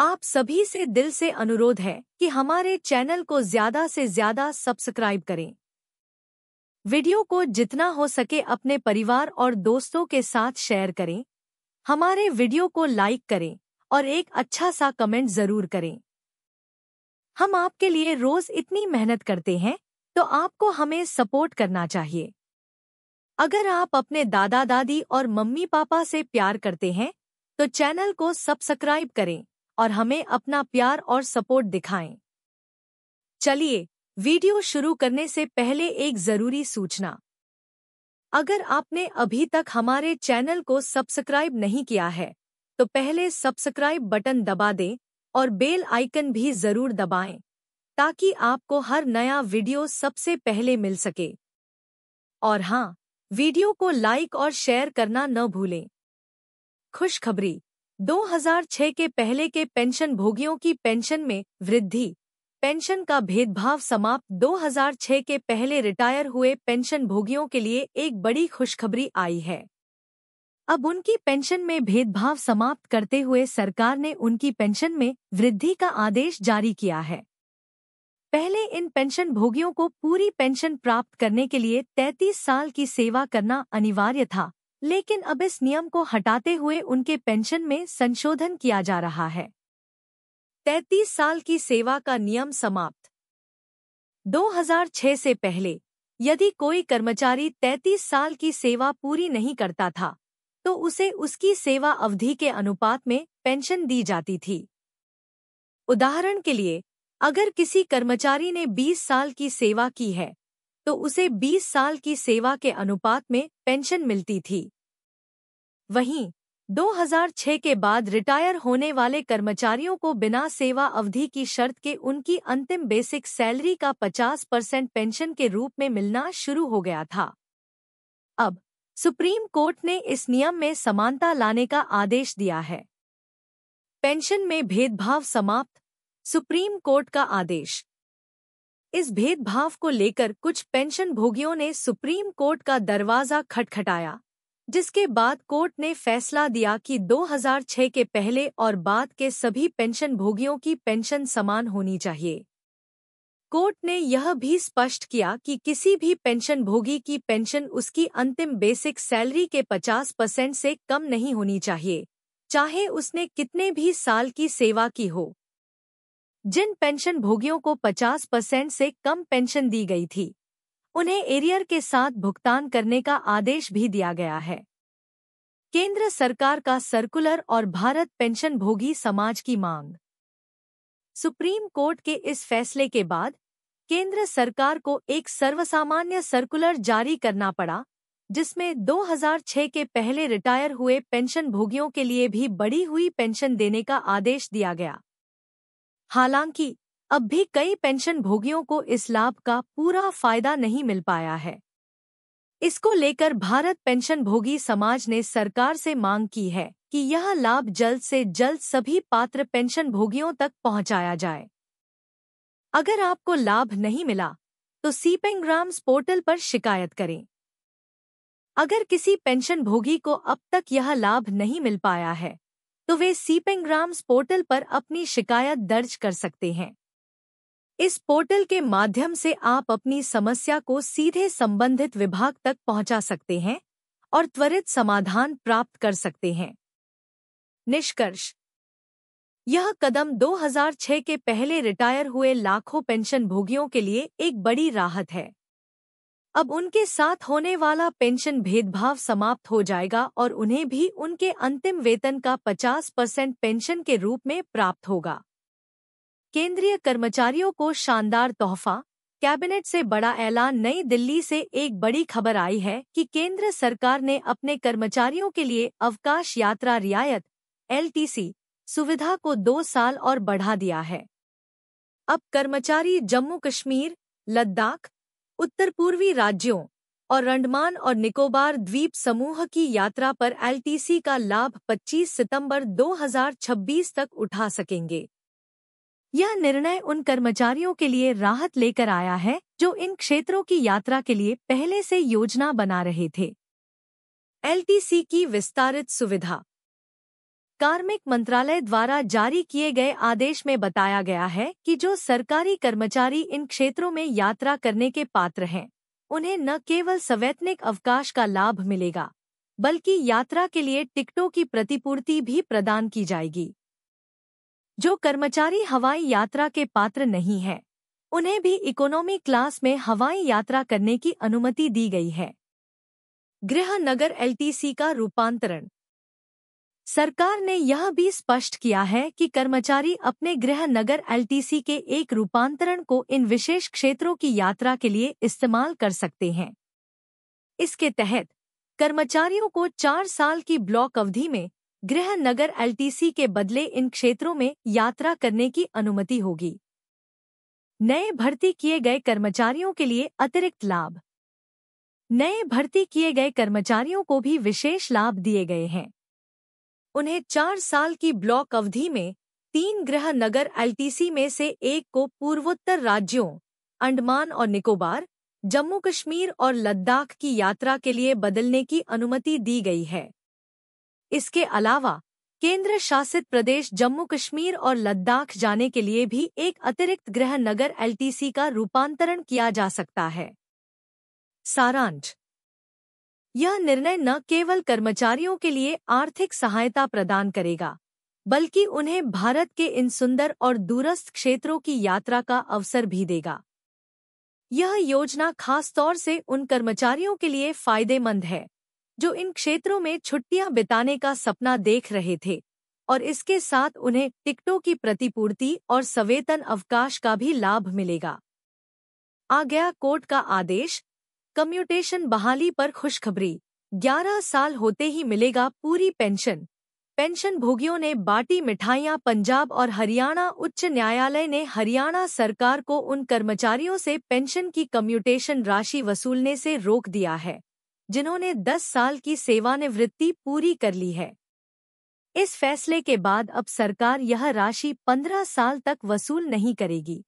आप सभी से दिल से अनुरोध है कि हमारे चैनल को ज्यादा से ज्यादा सब्सक्राइब करें वीडियो को जितना हो सके अपने परिवार और दोस्तों के साथ शेयर करें हमारे वीडियो को लाइक करें और एक अच्छा सा कमेंट जरूर करें हम आपके लिए रोज इतनी मेहनत करते हैं तो आपको हमें सपोर्ट करना चाहिए अगर आप अपने दादा दादी और मम्मी पापा से प्यार करते हैं तो चैनल को सब्सक्राइब करें और हमें अपना प्यार और सपोर्ट दिखाएं चलिए वीडियो शुरू करने से पहले एक ज़रूरी सूचना अगर आपने अभी तक हमारे चैनल को सब्सक्राइब नहीं किया है तो पहले सब्सक्राइब बटन दबा दें और बेल आइकन भी ज़रूर दबाएं ताकि आपको हर नया वीडियो सबसे पहले मिल सके और हाँ वीडियो को लाइक और शेयर करना न भूलें खुशखबरी 2006 के पहले के पेंशन भोगियों की पेंशन में वृद्धि पेंशन का भेदभाव समाप्त 2006 के पहले रिटायर हुए पेंशन भोगियों के लिए एक बड़ी खुशखबरी आई है अब उनकी पेंशन में भेदभाव समाप्त करते हुए सरकार ने उनकी पेंशन में वृद्धि का आदेश जारी किया है पहले इन पेंशन भोगियों को पूरी पेंशन प्राप्त करने के लिए 33 साल की सेवा करना अनिवार्य था लेकिन अब इस नियम को हटाते हुए उनके पेंशन में संशोधन किया जा रहा है तैतीस साल की सेवा का नियम समाप्त 2006 से पहले यदि कोई कर्मचारी तैतीस साल की सेवा पूरी नहीं करता था तो उसे उसकी सेवा अवधि के अनुपात में पेंशन दी जाती थी उदाहरण के लिए अगर किसी कर्मचारी ने 20 साल की सेवा की है तो उसे 20 साल की सेवा के अनुपात में पेंशन मिलती थी वहीं 2006 के बाद रिटायर होने वाले कर्मचारियों को बिना सेवा अवधि की शर्त के उनकी अंतिम बेसिक सैलरी का 50 परसेंट पेंशन के रूप में मिलना शुरू हो गया था अब सुप्रीम कोर्ट ने इस नियम में समानता लाने का आदेश दिया है पेंशन में भेदभाव समाप्त सुप्रीम कोर्ट का आदेश इस भेदभाव को लेकर कुछ पेंशन भोगियों ने सुप्रीम कोर्ट का दरवाजा खटखटाया जिसके बाद कोर्ट ने फैसला दिया कि 2006 के पहले और बाद के सभी पेंशन भोगियों की पेंशन समान होनी चाहिए कोर्ट ने यह भी स्पष्ट किया कि किसी भी पेंशन भोगी की पेंशन उसकी अंतिम बेसिक सैलरी के 50 परसेंट से कम नहीं होनी चाहिए चाहे उसने कितने भी साल की सेवा की हो जिन पेंशन भोगियों को 50 परसेंट से कम पेंशन दी गई थी उन्हें एरियर के साथ भुगतान करने का आदेश भी दिया गया है केंद्र सरकार का सर्कुलर और भारत पेंशन भोगी समाज की मांग सुप्रीम कोर्ट के इस फैसले के बाद केंद्र सरकार को एक सर्वसामान्य सर्कुलर जारी करना पड़ा जिसमें 2006 के पहले रिटायर हुए पेंशन भोगियों के लिए भी बढ़ी हुई पेंशन देने का आदेश दिया गया हालांकि अब भी कई पेंशन भोगियों को इस लाभ का पूरा फायदा नहीं मिल पाया है इसको लेकर भारत पेंशन भोगी समाज ने सरकार से मांग की है कि यह लाभ जल्द से जल्द सभी पात्र पेंशन भोगियों तक पहुंचाया जाए अगर आपको लाभ नहीं मिला तो सीपेंग्राम्स पोर्टल पर शिकायत करें अगर किसी पेंशन भोगी को अब तक यह लाभ नहीं मिल पाया है तो वे सीपेंग्राम्स पोर्टल पर अपनी शिकायत दर्ज कर सकते हैं इस पोर्टल के माध्यम से आप अपनी समस्या को सीधे संबंधित विभाग तक पहुंचा सकते हैं और त्वरित समाधान प्राप्त कर सकते हैं निष्कर्ष यह कदम 2006 के पहले रिटायर हुए लाखों पेंशन भोगियों के लिए एक बड़ी राहत है अब उनके साथ होने वाला पेंशन भेदभाव समाप्त हो जाएगा और उन्हें भी उनके अंतिम वेतन का 50 परसेंट पेंशन के रूप में प्राप्त होगा केंद्रीय कर्मचारियों को शानदार तोहफा कैबिनेट से बड़ा ऐलान नई दिल्ली से एक बड़ी खबर आई है कि केंद्र सरकार ने अपने कर्मचारियों के लिए अवकाश यात्रा रियायत एलटीसी सुविधा को दो साल और बढ़ा दिया है अब कर्मचारी जम्मू कश्मीर लद्दाख उत्तर पूर्वी राज्यों और अंडमान और निकोबार द्वीप समूह की यात्रा पर एलटीसी का लाभ 25 सितंबर 2026 तक उठा सकेंगे यह निर्णय उन कर्मचारियों के लिए राहत लेकर आया है जो इन क्षेत्रों की यात्रा के लिए पहले से योजना बना रहे थे एलटीसी की विस्तारित सुविधा कार्मिक मंत्रालय द्वारा जारी किए गए आदेश में बताया गया है कि जो सरकारी कर्मचारी इन क्षेत्रों में यात्रा करने के पात्र हैं उन्हें न केवल सवैतनिक अवकाश का लाभ मिलेगा बल्कि यात्रा के लिए टिकटों की प्रतिपूर्ति भी प्रदान की जाएगी जो कर्मचारी हवाई यात्रा के पात्र नहीं हैं उन्हें भी इकोनॉमी क्लास में हवाई यात्रा करने की अनुमति दी गई है गृह नगर एलटीसी का रूपांतरण सरकार ने यह भी स्पष्ट किया है कि कर्मचारी अपने गृह नगर एलटीसी के एक रूपांतरण को इन विशेष क्षेत्रों की यात्रा के लिए इस्तेमाल कर सकते हैं इसके तहत कर्मचारियों को चार साल की ब्लॉक अवधि में गृह नगर एलटीसी के बदले इन क्षेत्रों में यात्रा करने की अनुमति होगी नए भर्ती किए गए कर्मचारियों के लिए अतिरिक्त लाभ नए भर्ती किए गए कर्मचारियों को भी विशेष लाभ दिए गए हैं उन्हें चार साल की ब्लॉक अवधि में तीन ग्रह नगर एलटीसी में से एक को पूर्वोत्तर राज्यों अंडमान और निकोबार जम्मू कश्मीर और लद्दाख की यात्रा के लिए बदलने की अनुमति दी गई है इसके अलावा केंद्र शासित प्रदेश जम्मू कश्मीर और लद्दाख जाने के लिए भी एक अतिरिक्त ग्रह नगर एलटीसी का रूपांतरण किया जा सकता है सारांश यह निर्णय न केवल कर्मचारियों के लिए आर्थिक सहायता प्रदान करेगा बल्कि उन्हें भारत के इन सुंदर और दूरस्थ क्षेत्रों की यात्रा का अवसर भी देगा यह योजना खास तौर से उन कर्मचारियों के लिए फायदेमंद है जो इन क्षेत्रों में छुट्टियां बिताने का सपना देख रहे थे और इसके साथ उन्हें टिकटों की प्रतिपूर्ति और सवेतन अवकाश का भी लाभ मिलेगा आ गया कोर्ट का आदेश कम्यूटेशन बहाली पर खुशखबरी 11 साल होते ही मिलेगा पूरी पेंशन पेंशन भोगियों ने बाटी मिठाइयां पंजाब और हरियाणा उच्च न्यायालय ने हरियाणा सरकार को उन कर्मचारियों से पेंशन की कम्यूटेशन राशि वसूलने से रोक दिया है जिन्होंने 10 साल की सेवानिवृत्ति पूरी कर ली है इस फैसले के बाद अब सरकार यह राशि 15 साल तक वसूल नहीं करेगी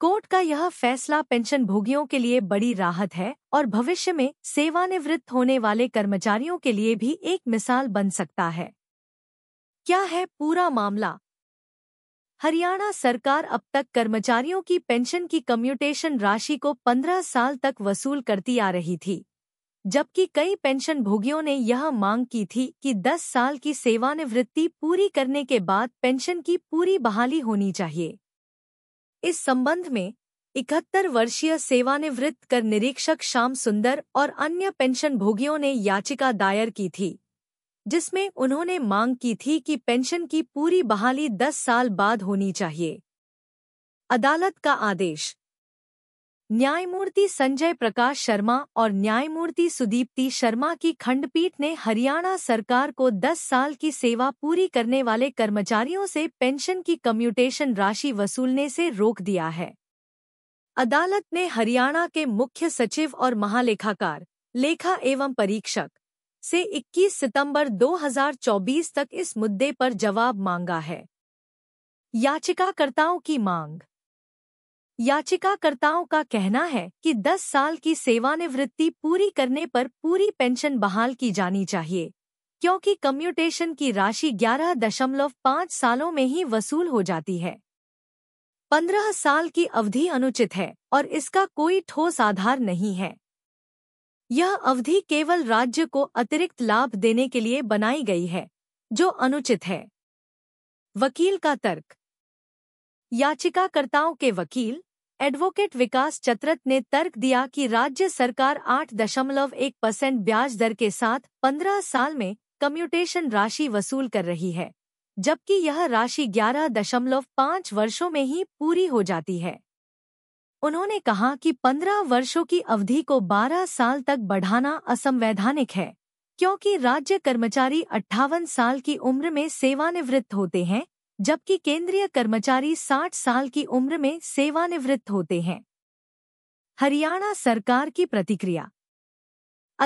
कोर्ट का यह फैसला पेंशन भोगियों के लिए बड़ी राहत है और भविष्य में सेवानिवृत्त होने वाले कर्मचारियों के लिए भी एक मिसाल बन सकता है क्या है पूरा मामला हरियाणा सरकार अब तक कर्मचारियों की पेंशन की कम्यूटेशन राशि को 15 साल तक वसूल करती आ रही थी जबकि कई पेंशन भोगियों ने यह मांग की थी कि 10 साल की सेवानिवृत्ति पूरी करने के बाद पेंशन की पूरी बहाली होनी चाहिए इस संबंध में इकहत्तर वर्षीय सेवानिवृत्त कर निरीक्षक श्याम सुंदर और अन्य पेंशन भोगियों ने याचिका दायर की थी जिसमें उन्होंने मांग की थी कि पेंशन की पूरी बहाली 10 साल बाद होनी चाहिए अदालत का आदेश न्यायमूर्ति संजय प्रकाश शर्मा और न्यायमूर्ति सुदीप्ति शर्मा की खंडपीठ ने हरियाणा सरकार को 10 साल की सेवा पूरी करने वाले कर्मचारियों से पेंशन की कम्यूटेशन राशि वसूलने से रोक दिया है अदालत ने हरियाणा के मुख्य सचिव और महालेखाकार लेखा एवं परीक्षक से 21 सितंबर 2024 तक इस मुद्दे पर जवाब मांगा है याचिकाकर्ताओं की मांग याचिकाकर्ताओं का कहना है कि 10 साल की सेवानिवृत्ति पूरी करने पर पूरी पेंशन बहाल की जानी चाहिए क्योंकि कम्यूटेशन की राशि 11.5 सालों में ही वसूल हो जाती है 15 साल की अवधि अनुचित है और इसका कोई ठोस आधार नहीं है यह अवधि केवल राज्य को अतिरिक्त लाभ देने के लिए बनाई गई है जो अनुचित है वकील का तर्क याचिकाकर्ताओं के वकील एडवोकेट विकास चतरत ने तर्क दिया कि राज्य सरकार 8.1 परसेंट ब्याज दर के साथ 15 साल में कम्यूटेशन राशि वसूल कर रही है जबकि यह राशि 11.5 वर्षों में ही पूरी हो जाती है उन्होंने कहा कि 15 वर्षों की अवधि को 12 साल तक बढ़ाना असंवैधानिक है क्योंकि राज्य कर्मचारी अट्ठावन साल की उम्र में सेवानिवृत्त होते हैं जबकि केंद्रीय कर्मचारी 60 साल की उम्र में सेवानिवृत्त होते हैं हरियाणा सरकार की प्रतिक्रिया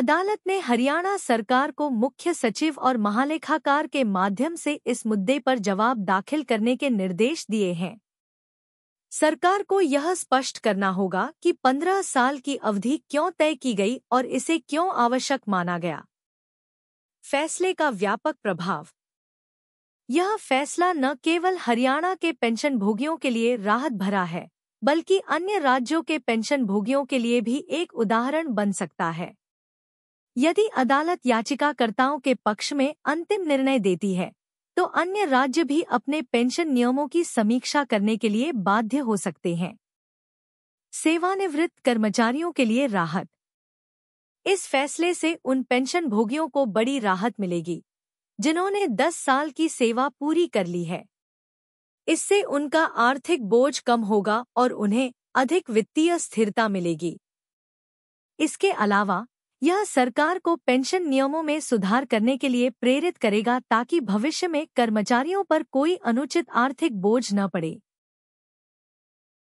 अदालत ने हरियाणा सरकार को मुख्य सचिव और महालेखाकार के माध्यम से इस मुद्दे पर जवाब दाखिल करने के निर्देश दिए हैं सरकार को यह स्पष्ट करना होगा कि 15 साल की अवधि क्यों तय की गई और इसे क्यों आवश्यक माना गया फैसले का व्यापक प्रभाव यह फैसला न केवल हरियाणा के पेंशन भोगियों के लिए राहत भरा है बल्कि अन्य राज्यों के पेंशन भोगियों के लिए भी एक उदाहरण बन सकता है यदि अदालत याचिकाकर्ताओं के पक्ष में अंतिम निर्णय देती है तो अन्य राज्य भी अपने पेंशन नियमों की समीक्षा करने के लिए बाध्य हो सकते हैं सेवानिवृत्त कर्मचारियों के लिए राहत इस फैसले से उन पेंशन भोगियों को बड़ी राहत मिलेगी जिन्होंने 10 साल की सेवा पूरी कर ली है इससे उनका आर्थिक बोझ कम होगा और उन्हें अधिक वित्तीय स्थिरता मिलेगी इसके अलावा यह सरकार को पेंशन नियमों में सुधार करने के लिए प्रेरित करेगा ताकि भविष्य में कर्मचारियों पर कोई अनुचित आर्थिक बोझ न पड़े